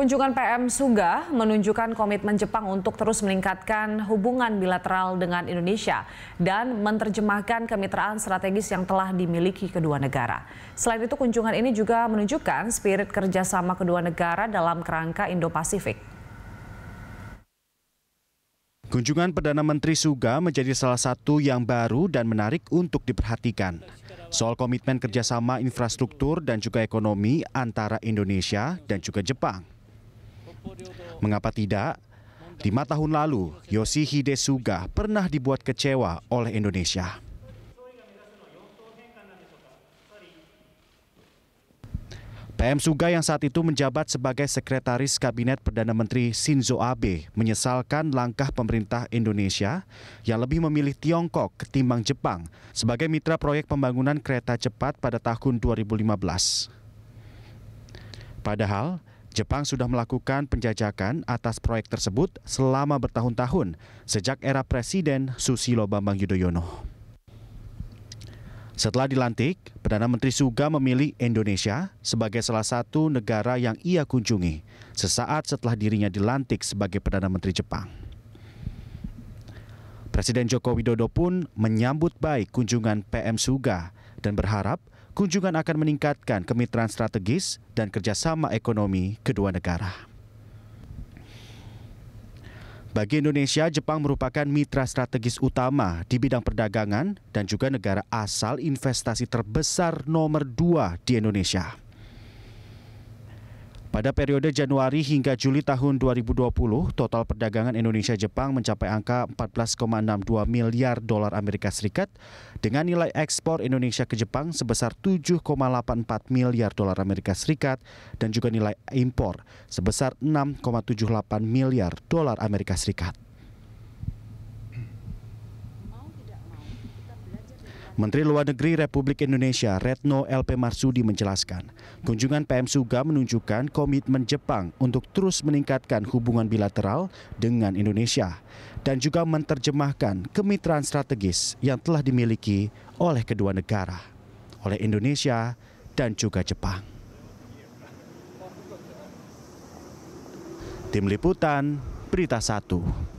Kunjungan PM Suga menunjukkan komitmen Jepang untuk terus meningkatkan hubungan bilateral dengan Indonesia dan menerjemahkan kemitraan strategis yang telah dimiliki kedua negara. Selain itu, kunjungan ini juga menunjukkan spirit kerjasama kedua negara dalam kerangka Indo-Pasifik. Kunjungan Perdana Menteri Suga menjadi salah satu yang baru dan menarik untuk diperhatikan soal komitmen kerjasama infrastruktur dan juga ekonomi antara Indonesia dan juga Jepang. Mengapa tidak? Lima tahun lalu, Yoshihide Suga pernah dibuat kecewa oleh Indonesia. PM Suga yang saat itu menjabat sebagai Sekretaris Kabinet Perdana Menteri Shinzo Abe menyesalkan langkah pemerintah Indonesia yang lebih memilih Tiongkok ketimbang Jepang sebagai mitra proyek pembangunan kereta cepat pada tahun 2015. Padahal, Jepang sudah melakukan penjajakan atas proyek tersebut selama bertahun-tahun sejak era Presiden Susilo Bambang Yudhoyono. Setelah dilantik, Perdana Menteri Suga memilih Indonesia sebagai salah satu negara yang ia kunjungi sesaat setelah dirinya dilantik sebagai Perdana Menteri Jepang. Presiden Joko Widodo pun menyambut baik kunjungan PM Suga dan berharap kunjungan akan meningkatkan kemitraan strategis dan kerjasama ekonomi kedua negara. Bagi Indonesia, Jepang merupakan mitra strategis utama di bidang perdagangan dan juga negara asal investasi terbesar nomor dua di Indonesia. Pada periode Januari hingga Juli tahun 2020, total perdagangan Indonesia-Jepang mencapai angka 14,62 miliar dolar Amerika Serikat dengan nilai ekspor Indonesia ke Jepang sebesar 7,84 miliar dolar Amerika Serikat dan juga nilai impor sebesar 6,78 miliar dolar Amerika Serikat. Menteri Luar Negeri Republik Indonesia Retno LP Marsudi menjelaskan, kunjungan PM Suga menunjukkan komitmen Jepang untuk terus meningkatkan hubungan bilateral dengan Indonesia dan juga menerjemahkan kemitraan strategis yang telah dimiliki oleh kedua negara, oleh Indonesia dan juga Jepang. Tim Liputan, Berita 1.